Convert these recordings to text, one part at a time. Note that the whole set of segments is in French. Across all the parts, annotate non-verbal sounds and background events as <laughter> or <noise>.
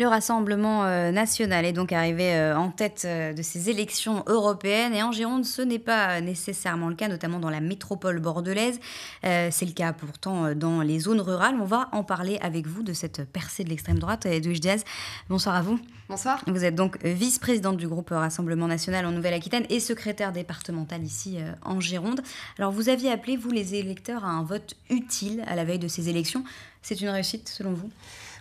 Le Rassemblement euh, national est donc arrivé euh, en tête euh, de ces élections européennes et en Gironde, ce n'est pas nécessairement le cas, notamment dans la métropole bordelaise. C'est le cas pourtant dans les zones rurales. On va en parler avec vous de cette percée de l'extrême droite. Edwige Diaz, bonsoir à vous. Bonsoir. Vous êtes donc vice-présidente du groupe Rassemblement national en Nouvelle-Aquitaine et secrétaire départementale ici en Gironde. Alors vous aviez appelé, vous les électeurs, à un vote utile à la veille de ces élections. C'est une réussite selon vous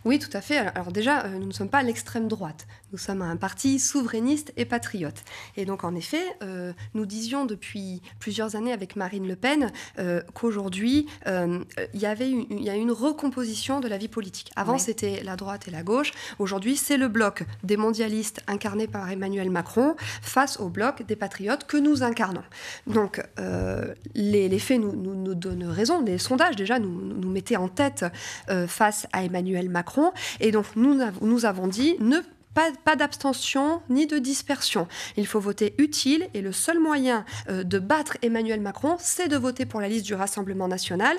oui, tout à fait. Alors déjà, euh, nous ne sommes pas l'extrême droite. Nous sommes un parti souverainiste et patriote. Et donc, en effet, euh, nous disions depuis plusieurs années avec Marine Le Pen euh, qu'aujourd'hui, il y avait il y a une recomposition de la vie politique. Avant, c'était la droite et la gauche. Aujourd'hui, c'est le bloc des mondialistes incarné par Emmanuel Macron face au bloc des patriotes que nous incarnons. Donc, les, faits nous, nous, donnent raison. Les sondages, déjà, nous, nous mettaient en tête face à Emmanuel Macron. Et donc, nous, nous avons dit, ne pas, pas d'abstention ni de dispersion. Il faut voter utile et le seul moyen euh, de battre Emmanuel Macron, c'est de voter pour la liste du Rassemblement national.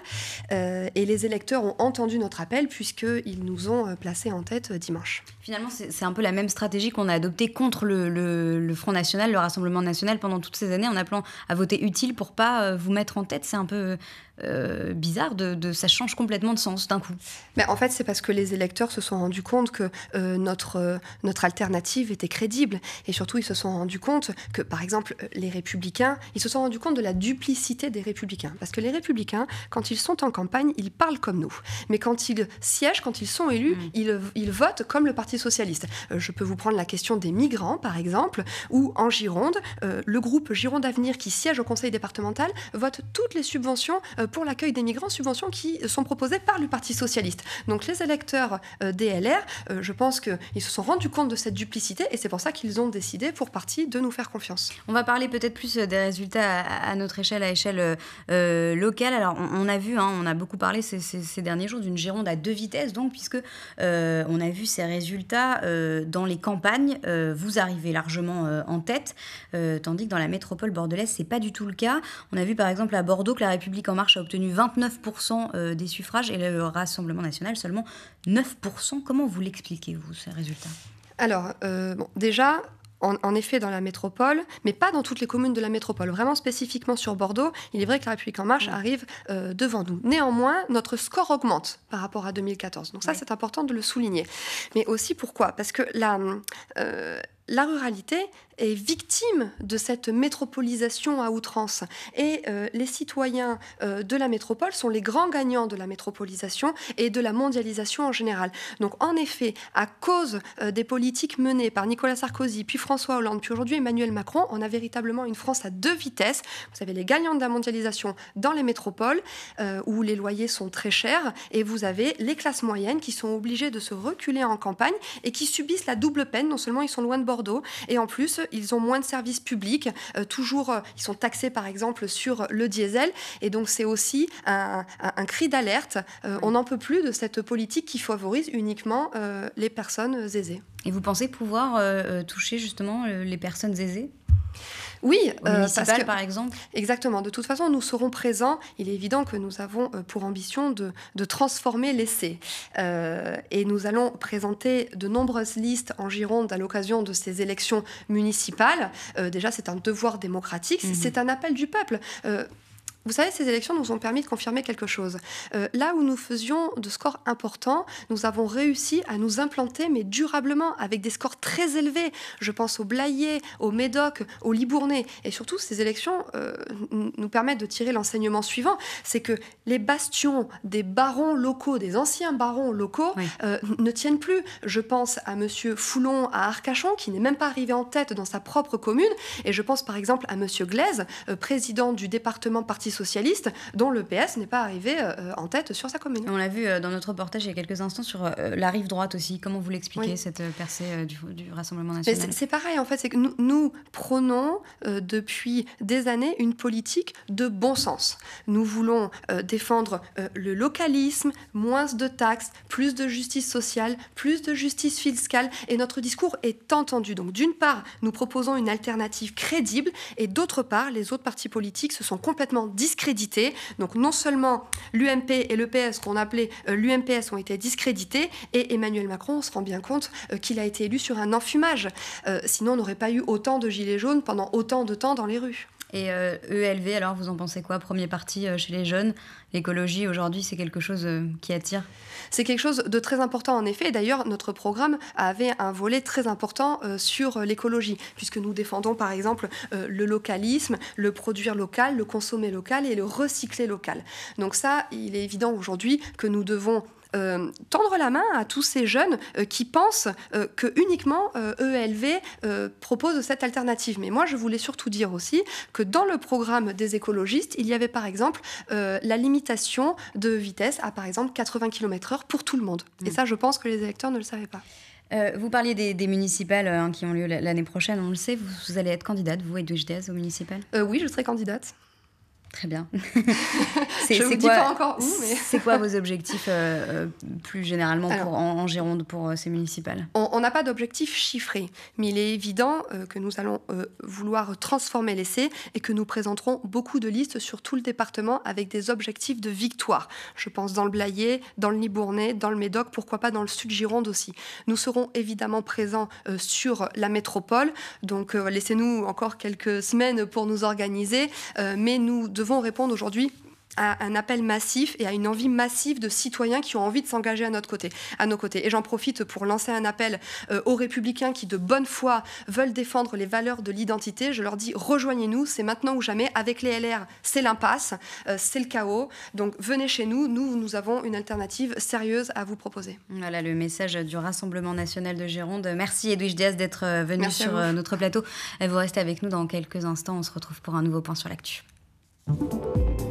Euh, et les électeurs ont entendu notre appel puisqu'ils nous ont euh, placés en tête dimanche. Finalement, c'est un peu la même stratégie qu'on a adoptée contre le, le, Front National, le Rassemblement National pendant toutes ces années en appelant à voter utile pour pas vous mettre en tête. C'est un peu euh, bizarre de, ça change complètement de sens d'un coup. Mais en fait, c'est parce que les électeurs se sont rendus compte que euh, euh, notre, alternative était crédible. Et surtout, ils se sont rendus compte que, par exemple, les républicains, ils se sont rendus compte de la duplicité des républicains. Parce que les républicains, quand ils sont en campagne, ils parlent comme nous. Mais quand ils siègent, quand ils sont élus, mm. ils, ils, votent comme le Parti socialiste. je peux vous prendre la question des migrants, par exemple, où en Gironde, le groupe Gironde Avenir qui siège au conseil départemental vote toutes les subventions pour l'accueil des migrants, subventions qui sont proposées par le Parti socialiste. Donc les électeurs euh, DLR, euh, je pense qu'ils se sont rendus compte de cette duplicité et c'est pour ça qu'ils ont décidé pour partie de nous faire confiance. On va parler peut-être plus euh, des résultats à, notre échelle, à échelle locale. Alors on, a vu, hein, on a beaucoup parlé ces, derniers jours d'une géronde à deux vitesses, donc puisque on a vu ces résultats dans les campagnes, vous arrivez largement en tête, tandis que dans la métropole bordelaise, c'est pas du tout le cas. On a vu par exemple à Bordeaux que la République en marche obtenu 29% euh, des suffrages et le Rassemblement national seulement 9%. Comment vous l'expliquez-vous, ce résultat Alors, euh, déjà, en, effet dans la métropole, mais pas dans toutes les communes de la métropole. Vraiment spécifiquement sur Bordeaux, il est vrai que la République en marche arrive euh, devant nous. Néanmoins, notre score augmente par rapport à 2014. Donc ça, c'est important de le souligner. Mais aussi pourquoi Parce que la ruralité, est victime de cette métropolisation à outrance. Et euh, les citoyens euh, de la métropole sont les grands gagnants de la métropolisation et de la mondialisation en général. Donc en effet, à cause euh, des politiques menées par Nicolas Sarkozy, puis François Hollande, puis aujourd'hui Emmanuel Macron, on a véritablement une France à deux vitesses. Vous avez les gagnants de la mondialisation dans les métropoles, où les loyers sont très chers, et vous avez les classes moyennes qui sont obligées de se reculer en campagne et qui subissent la double peine. Non seulement ils sont loin de Bordeaux, et en plus, ils ont moins de services publics. Euh, toujours, euh, ils sont taxés par exemple sur le diesel. Et donc c'est aussi un, cri d'alerte. Euh, on n'en peut plus de cette politique qui favorise uniquement les personnes aisées. Et vous pensez pouvoir toucher justement les personnes aisées oui, euh, parce que, par exemple. Exactement. De toute façon, nous serons présents. Il est évident que nous avons euh, pour ambition de, transformer l'essai. Euh, et nous allons présenter de nombreuses listes en Gironde à l'occasion de ces élections municipales. déjà, c'est un devoir démocratique. C'est mhm. un appel du peuple. Vous savez, ces élections nous ont permis de confirmer quelque chose. Euh, là où nous faisions de scores importants, nous avons réussi à nous implanter, mais durablement, avec des scores très élevés. Je pense au Blayet, au Médoc, au Libournais. Et surtout, ces élections euh, nous permettent de tirer l'enseignement suivant, c'est que les bastions des barons locaux, des anciens barons locaux, euh, ne tiennent plus. Je pense à Monsieur Foulon à Arcachon, qui n'est même pas arrivé en tête dans sa propre commune. Et je pense par exemple à Monsieur Glaise, président du département parti socialiste, dont le PS n'est pas arrivé euh, euh, en tête sur sa commune. On l'a vu euh, dans notre reportage il y a quelques instants sur la rive droite aussi. Comment vous l'expliquez, cette percée du, Rassemblement national C'est pareil, en fait, c'est que nous, prenons depuis des années une politique de bon sens. Nous voulons défendre le localisme, moins de taxes, plus de justice sociale, plus de justice fiscale, et notre discours est entendu. Donc, d'une part, nous proposons une alternative crédible, et d'autre part, les autres partis politiques se sont complètement discrédité. Donc non seulement l'UMP et le PS qu'on appelait euh, l'UMPS ont été discrédités, et Emmanuel Macron, on se rend bien compte euh, qu'il a été élu sur un enfumage. Euh, sinon, on n'aurait pas eu autant de gilets jaunes pendant autant de temps dans les rues. Et ELV, euh, e alors vous en pensez quoi Premier parti euh, chez les jeunes. L'écologie aujourd'hui, c'est quelque chose euh, qui attire C'est quelque chose de très important en effet. D'ailleurs, notre programme avait un volet très important sur l'écologie, puisque nous défendons par exemple le localisme, le produire local, le consommer local et le recycler local. Donc ça, il est évident aujourd'hui que nous devons euh, tendre la main à tous ces jeunes euh, qui pensent euh, que uniquement ELV e propose cette alternative. Mais moi, je voulais surtout dire aussi que dans le programme des écologistes, il y avait par exemple la limitation de vitesse à par exemple 80 km/h pour tout le monde. Et mm. ça, je pense que les électeurs ne le savaient pas. vous parliez des, municipales hein, qui ont lieu l'année prochaine, on le sait. Vous, allez être candidate, vous, Edwige Diaz, aux municipales Oui, je serai candidate. Très bien. c'est quoi, mais... quoi, vos <laughs> objectifs euh, euh, plus généralement en, Gironde pour euh, ces municipales On n'a pas d'objectifs chiffrés, mais il est évident que nous allons vouloir transformer l'essai et que nous présenterons beaucoup de listes sur tout le département avec des objectifs de victoire. Je pense dans le Blayet, dans le Libournais, dans le Médoc, pourquoi pas dans le Sud Gironde aussi. Nous serons évidemment présents sur la métropole, donc laissez-nous encore quelques semaines pour nous organiser, mais nous devons répondre aujourd'hui à un appel massif et à une envie massive de citoyens qui ont envie de s'engager à notre côté, à nos côtés. Et j'en profite pour lancer un appel euh, aux républicains qui, de bonne foi, veulent défendre les valeurs de l'identité. Je leur dis rejoignez-nous, c'est maintenant ou jamais. Avec les LR, c'est l'impasse, euh, c'est le chaos. Donc venez chez nous, nous, nous avons une alternative sérieuse à vous proposer. Voilà le message du Rassemblement national de Gironde. Merci Edwige Diaz d'être euh, venu sur notre plateau. Vous restez avec nous dans quelques instants. On se retrouve pour un nouveau point sur l'actu. Thank you.